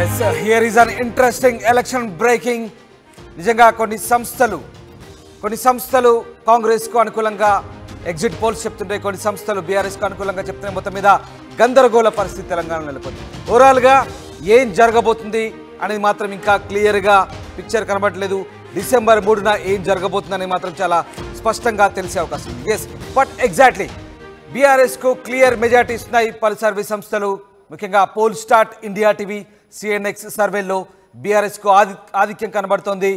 yes here is an interesting election breaking నిజంగా కొన్ని సంస్థలు కొన్ని సంస్థలు కాంగ్రెస్కు అనుకూలంగా ఎగ్జిట్ పోల్స్ చెప్తుంటాయి కొన్ని సంస్థలు బీఆర్ఎస్కు అనుకూలంగా చెప్తున్నాయి మొత్తం మీద గందరగోళ పరిస్థితి తెలంగాణ నెలకొంది ఓవరాల్గా ఏం జరగబోతుంది అనేది మాత్రం ఇంకా క్లియర్గా పిక్చర్ కనబడలేదు డిసెంబర్ మూడున ఏం జరగబోతుందని మాత్రం చాలా స్పష్టంగా తెలిసే అవకాశం ఉంది ఎస్ బట్ ఎగ్జాక్ట్లీ బీఆర్ఎస్కు క్లియర్ మెజార్టీ ఇస్తున్నాయి పలు సర్వీస్ సంస్థలు ముఖ్యంగా Polstrat India TV CNX సర్వేల్లో బీఆర్ఎస్కు ఆధి ఆధిక్యం కనబడుతోంది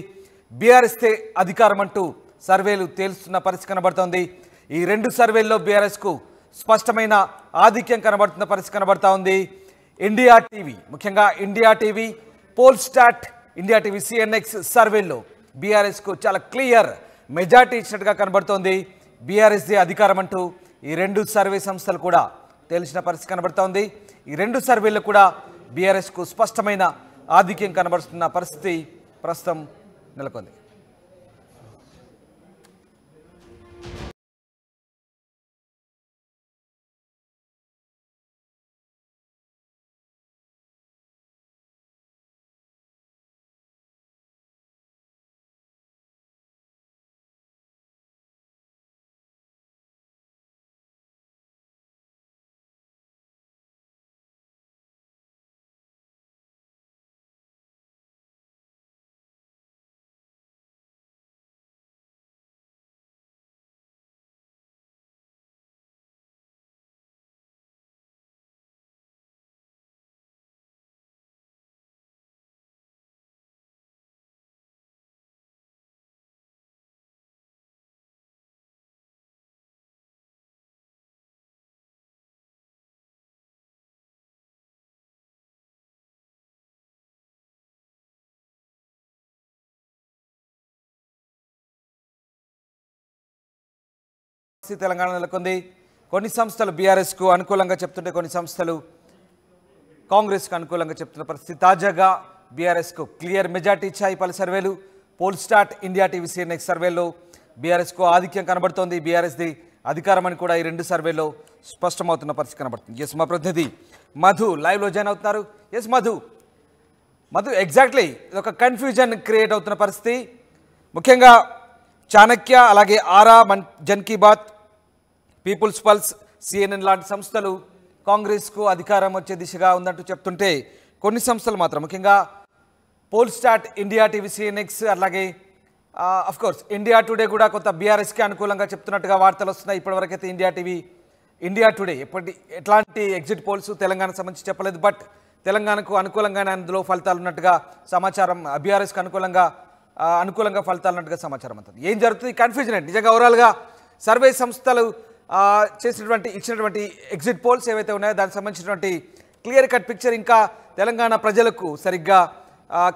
బీఆర్ఎస్తే అధికారం అంటూ సర్వేలు తేలుస్తున్న పరిస్థితి కనబడుతోంది ఈ రెండు సర్వేల్లో బీఆర్ఎస్కు స్పష్టమైన ఆధిక్యం కనబడుతున్న పరిస్థితి కనబడుతూ ఉంది ఇండియా టీవీ ముఖ్యంగా India TV poll India TV CNX సర్వేల్లో బీఆర్ఎస్కు చాలా క్లియర్ మెజార్టీ ఇచ్చినట్టుగా కనబడుతోంది బీఆర్ఎస్ది అధికారం అంటూ ఈ రెండు సర్వే సంస్థలు కూడా తెలిసిన పరిస్థితి కనబడుతోంది ఈ రెండు సర్వేలు కూడా బీఆర్ఎస్కు స్పష్టమైన ఆధిక్యం కనబరుస్తున్న పరిస్థితి ప్రస్తుతం నెలకొంది పరిస్థితి తెలంగాణ నెలకొంది కొన్ని సంస్థలు బీఆర్ఎస్కు అనుకూలంగా చెప్తుంటే కొన్ని సంస్థలు కాంగ్రెస్కు అనుకూలంగా చెప్తున్న పరిస్థితి తాజాగా బీఆర్ఎస్కు క్లియర్ మెజార్టీ ఇచ్చాయి పలు సర్వేలు Polstrat India TVC next సర్వేలో బీఆర్ఎస్కు ఆధిక్యం కనబడుతోంది బీఆర్ఎస్ది అధికారం అని కూడా ఈ రెండు సర్వేలో స్పష్టమవుతున్న పరిస్థితి కనబడుతుంది ఎస్ మా ప్రతినిధి మధు లైవ్లో జాయిన్ అవుతున్నారు ఎస్ మధు మధు ఎగ్జాక్ట్లీ ఒక కన్ఫ్యూజన్ క్రియేట్ అవుతున్న పరిస్థితి ముఖ్యంగా చాణక్య అలాగే ఆరా మన్ Jan Ki Baat People's Pulse CNN లాంటి సంస్థలు కాంగ్రెస్కు అధికారం వచ్చే దిశగా ఉందంటూ చెప్తుంటే కొన్ని సంస్థలు మాత్రం ముఖ్యంగా పోల్స్టాట్ ఇండియా టీవీ సిఎన్ఎక్స్ అలాగే కోర్స్ ఇండియా టుడే కూడా కొంత బీఆర్ఎస్కి అనుకూలంగా చెప్తున్నట్టుగా వార్తలు వస్తున్నాయి ఇప్పటివరకైతే ఇండియా టీవీ ఇండియా టుడే ఎప్పటి ఎట్లాంటి ఎగ్జిట్ పోల్స్ తెలంగాణ సంబంధించి చెప్పలేదు బట్ తెలంగాణకు అనుకూలంగానే అందులో ఫలితాలు ఉన్నట్టుగా సమాచారం బీఆర్ఎస్కి అనుకూలంగా అనుకూలంగా ఫలితాలు ఉన్నట్టుగా సమాచారం అవుతుంది ఏం జరుగుతుంది కన్ఫ్యూజన్ అండి నిజంగా ఓవరాల్గా సర్వే సంస్థలు చేసినటువంటి ఇచ్చినటువంటి ఎగ్జిట్ పోల్స్ ఏవైతే ఉన్నాయో దానికి సంబంధించినటువంటి క్లియర్ కట్ పిక్చర్ ఇంకా తెలంగాణ ప్రజలకు సరిగ్గా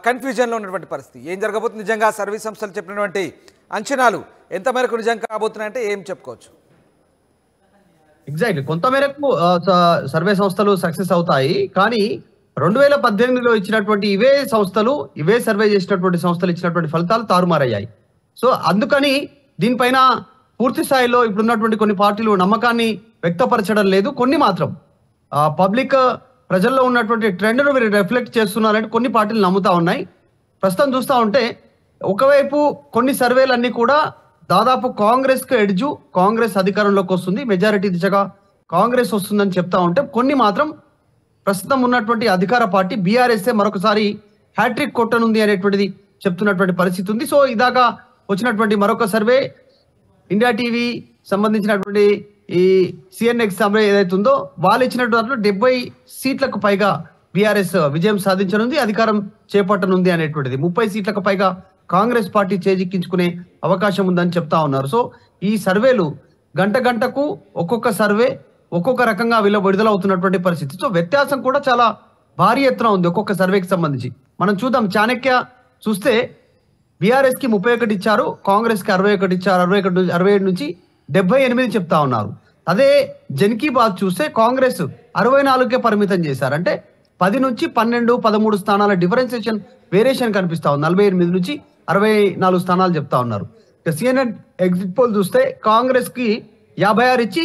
కన్ఫ్యూజన్లో ఉన్నటువంటి పరిస్థితి ఏం జరగబోతుంది నిజంగా సర్వీస్ సంస్థలు చెప్పినటువంటి అంచనాలు ఎంత మేరకు నిజం కాబోతున్నాయంటే ఏం చెప్పుకోవచ్చు ఎగ్జాక్ట్లీ కొంతమేరకు సర్వే సంస్థలు సక్సెస్ అవుతాయి కానీ రెండు వేల పద్దెనిమిదిలో ఇచ్చినటువంటి ఇవే సంస్థలు ఇవే సర్వే చేసినటువంటి సంస్థలు ఇచ్చినటువంటి ఫలితాలు తారుమారయ్యాయి సో అందుకని దీనిపైన పూర్తి స్థాయిలో ఉన్నటువంటి కొన్ని పార్టీలు నమ్మకాన్ని వ్యక్తపరచడం లేదు కొన్ని మాత్రం పబ్లిక్ ప్రజల్లో ఉన్నటువంటి ట్రెండ్ను మీరు రిఫ్లెక్ట్ చేస్తున్నారంటే కొన్ని పార్టీలు నమ్ముతా ఉన్నాయి ప్రస్తుతం చూస్తూ ఉంటే ఒకవైపు కొన్ని సర్వేలన్నీ కూడా దాదాపు కాంగ్రెస్కు ఎడ్జు కాంగ్రెస్ అధికారంలోకి వస్తుంది మెజారిటీ దిశగా కాంగ్రెస్ వస్తుందని చెప్తా ఉంటే కొన్ని మాత్రం ప్రస్తుతం ఉన్నటువంటి అధికార పార్టీ బీఆర్ఎస్ఏ మరొకసారి హ్యాట్రిక్ కొట్టనుంది అనేటువంటిది చెప్తున్నటువంటి పరిస్థితి ఉంది సో ఇదాకా వచ్చినటువంటి మరొక సర్వే ఇండియా టీవీ సంబంధించినటువంటి ఈ సిఎన్ఎక్స్ సమయం ఏదైతే ఉందో వాళ్ళు ఇచ్చిన దాంట్లో డెబ్బై సీట్లకు పైగా బీఆర్ఎస్ విజయం సాధించనుంది అధికారం చేపట్టనుంది అనేటువంటిది ముప్పై సీట్లకు పైగా కాంగ్రెస్ పార్టీ చేజిక్కించుకునే అవకాశం ఉందని చెప్తా ఉన్నారు సో ఈ సర్వేలు గంట గంటకు ఒక్కొక్క సర్వే ఒక్కొక్క రకంగా వీళ్ళు విడుదలవుతున్నటువంటి పరిస్థితి సో వ్యత్యాసం కూడా చాలా భారీ ఎత్తున ఉంది ఒక్కొక్క సర్వేకి సంబంధించి మనం చూద్దాం చాణక్య చూస్తే బీఆర్ఎస్ కి ముప్పై ఒకటి ఇచ్చారు కాంగ్రెస్ కి అరవై ఒకటి ఇచ్చారు అరవై ఒకటి అరవై ఏడు నుంచి డెబ్బై ఎనిమిది చెప్తా ఉన్నారు అదే జన్కీ బాత్ చూస్తే కాంగ్రెస్ అరవై నాలుగుకే పరిమితం చేశారు అంటే పది నుంచి పన్నెండు పదమూడు స్థానాల డిఫరెన్సియేషన్ వేరియేషన్ కనిపిస్తా ఉంది నలభై ఎనిమిది నుంచి అరవై నాలుగు స్థానాలు చెప్తా ఉన్నారు సిఎన్ఎన్ ఎగ్జిట్ పోల్ చూస్తే కాంగ్రెస్ కి యాభై ఆరు ఇచ్చి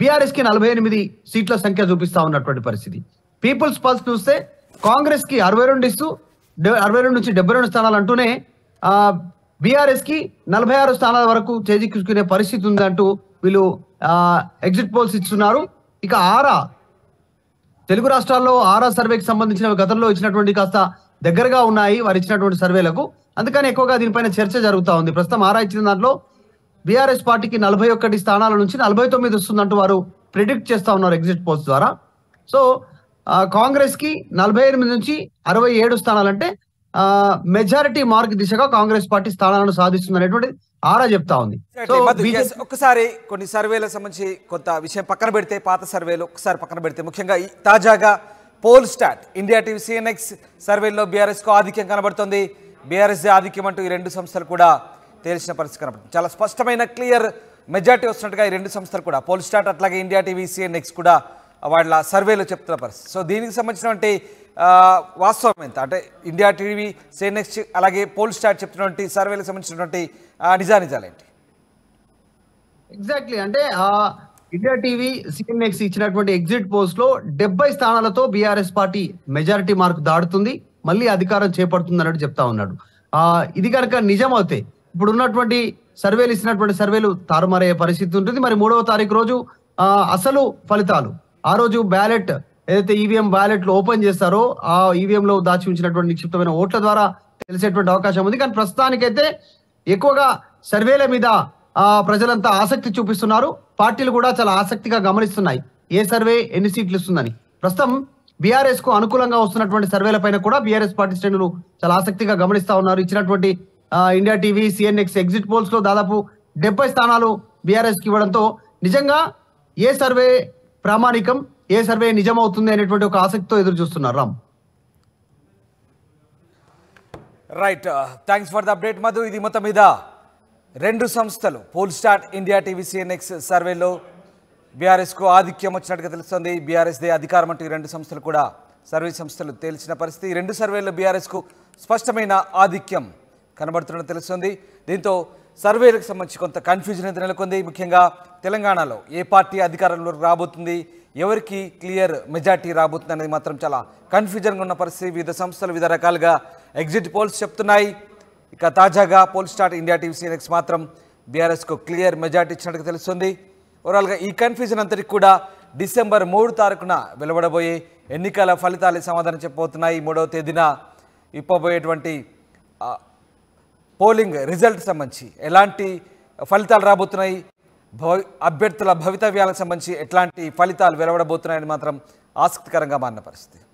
బీఆర్ఎస్ కి నలభై ఎనిమిది సీట్ల సంఖ్య చూపిస్తా ఉన్నటువంటి పరిస్థితి పీపుల్స్ పల్స్ చూస్తే కాంగ్రెస్ కి అరవై రెండు ఇస్తూ అరవై రెండు నుంచి డెబ్బై రెండు స్థానాలు అంటూనే బీఆర్ఎస్ కి నలభై ఆరు స్థానాల వరకు చేజిక్కించుకునే పరిస్థితి ఉందంటూ వీళ్ళు ఎగ్జిట్ పోల్స్ ఇస్తున్నారు ఇక ఆరా తెలుగు రాష్ట్రాల్లో ఆరా సర్వేకి సంబంధించిన గతంలో ఇచ్చినటువంటి కాస్త దగ్గరగా ఉన్నాయి వారు ఇచ్చినటువంటి సర్వేలకు అందుకని ఎక్కువగా దీనిపైన చర్చ జరుగుతూ ఉంది ప్రస్తుతం ఆరా ఇచ్చిన దాంట్లో బీఆర్ఎస్ పార్టీకి నలభై ఒకటి స్థానాల నుంచి నలభై తొమ్మిది వస్తుందంటూ వారు ప్రిడిక్ట్ చేస్తూ ఉన్నారు ఎగ్జిట్ పోల్స్ ద్వారా సో కాంగ్రెస్ కి నలభై ఎనిమిది నుంచి అరవై ఏడు స్థానాలంటే మెజారిటీ మార్క్ దిశగా కాంగ్రెస్ పార్టీ స్థానాలను సాధిస్తుంది అనేటువంటి ఆరా చెప్తా ఉంది ఒకసారి కొన్ని సర్వేలకు సంబంధించి కొంత విషయం పక్కన పెడితే పాత సర్వేలు ఒకసారి పక్కన పెడితే ముఖ్యంగా తాజాగా Polstrat India TV CNX సర్వేల్లో కు ఆధిక్యం కనబడుతుంది బీఆర్ఎస్ ఆధిక్యం అంటూ ఈ రెండు సంస్థలు కూడా తేల్చిన పరిస్థితి కనబడుతుంది చాలా స్పష్టమైన క్లియర్ మెజార్టీ వస్తున్నట్టుగా ఈ రెండు సంస్థలు కూడా పోల్ స్టాట్ అట్లాగే ఇండియా టీవీ సిఎన్ఎక్స్ కూడా వాళ్ళ సర్వేలో చెప్తున్న పరిస్థితి సో దీనికి సంబంధించినటువంటి వాస్తవం ఎంత అంటే ఇండియా టీవీ సేనెక్స్ అలాగే పోల్ స్టార్ చెప్తున్నటువంటి సర్వేలకు సంబంధించినటువంటి నిజానిజాలేంటి ఎగ్జాక్ట్లీ అంటే ఇండియా టీవీ సిఎంఎక్స్ ఇచ్చినటువంటి ఎగ్జిట్ పోస్ట్ లో డెబ్బై స్థానాలతో బీఆర్ఎస్ పార్టీ మెజారిటీ మార్క్ దాడుతుంది మళ్ళీ అధికారం చేపడుతుంది అన్నట్టు చెప్తా ఉన్నాడు ఆ ఇది కనుక నిజం అవుతాయి ఇప్పుడు ఉన్నటువంటి సర్వేలు ఇచ్చినటువంటి సర్వేలు తారుమారయ్యే పరిస్థితి ఉంటుంది మరి మూడవ తారీఖు రోజు అసలు ఫలితాలు ఆ రోజు బ్యాలెట్ ఏదైతే ఈవీఎం బ్యాలెట్లు ఓపెన్ చేస్తారో ఆ ఈవీఎం e లో దాచి ఉంచినటువంటి నిక్షిప్తమైన ఓట్ల ద్వారా తెలిసేటువంటి అవకాశం ఉంది కానీ ప్రస్తుతానికైతే ఎక్కువగా సర్వేల మీద ప్రజలంతా ఆసక్తి చూపిస్తున్నారు పార్టీలు కూడా చాలా ఆసక్తిగా గమనిస్తున్నాయి ఏ సర్వే ఎన్ని సీట్లు ఇస్తుందని ప్రస్తుతం బీఆర్ఎస్ కు అనుకూలంగా వస్తున్నటువంటి సర్వేల పైన కూడా బీఆర్ఎస్ పార్టీ శ్రేణులు చాలా ఆసక్తిగా గమనిస్తా ఉన్నారు ఇచ్చినటువంటి India TV CNX exit polls లో దాదాపు డెబ్బై స్థానాలు బీఆర్ఎస్ కి ఇవ్వడంతో నిజంగా ఏ సర్వే ప్రామాణికం ఏ సర్వే నిజమవుతుంది అనేటువంటి ఒక ఆసక్తితో ఎదురు చూస్తున్నారు Ram right thanks for the update Madhu ఇది మొత్తం మీద రెండు సంస్థలు Polstrat India TV CNX సర్వేలో బీఆర్ఎస్కు ఆధిక్యం వచ్చినట్టుగా తెలుస్తుంది బీఆర్ఎస్దే అధికారం అంటూ రెండు సంస్థలు కూడా సర్వే సంస్థలు తేల్చిన పరిస్థితి రెండు సర్వేల్లో బీఆర్ఎస్కు స్పష్టమైన ఆధిక్యం కనబడుతున్నట్టు తెలుస్తుంది దీంతో సర్వేలకు సంబంధించి కొంత కన్ఫ్యూజన్ అయితే నెలకొంది ముఖ్యంగా తెలంగాణలో ఏ పార్టీ అధికారంలో రాబోతుంది ఎవరికి క్లియర్ మెజార్టీ రాబోతుంది అనేది మాత్రం చాలా కన్ఫ్యూజన్గా ఉన్న పరిస్థితి వివిధ సంస్థలు వివిధ రకాలుగా ఎగ్జిట్ పోల్స్ చెప్తున్నాయి ఇక తాజాగా Polstrat India TV next మాత్రం బీఆర్ఎస్కు క్లియర్ మెజార్టీ ఇచ్చినట్టు తెలుస్తుంది ఓవరాల్గా ఈ కన్ఫ్యూజన్ అంతటికి కూడా డిసెంబర్ మూడు తారీఖున వెలువడబోయే ఎన్నికల ఫలితాలు సమాధానం చెప్పబోతున్నాయి మూడవ తేదీన ఇప్పబోయేటువంటి పోలింగ్ రిజల్ట్ సంబంధించి ఎలాంటి ఫలితాలు రాబోతున్నాయి అభ్యర్థుల భవితవ్యాలకు సంబంధించి ఎట్లాంటి ఫలితాలు వెలువడబోతున్నాయని మాత్రం ఆసక్తికరంగా మారిన పరిస్థితి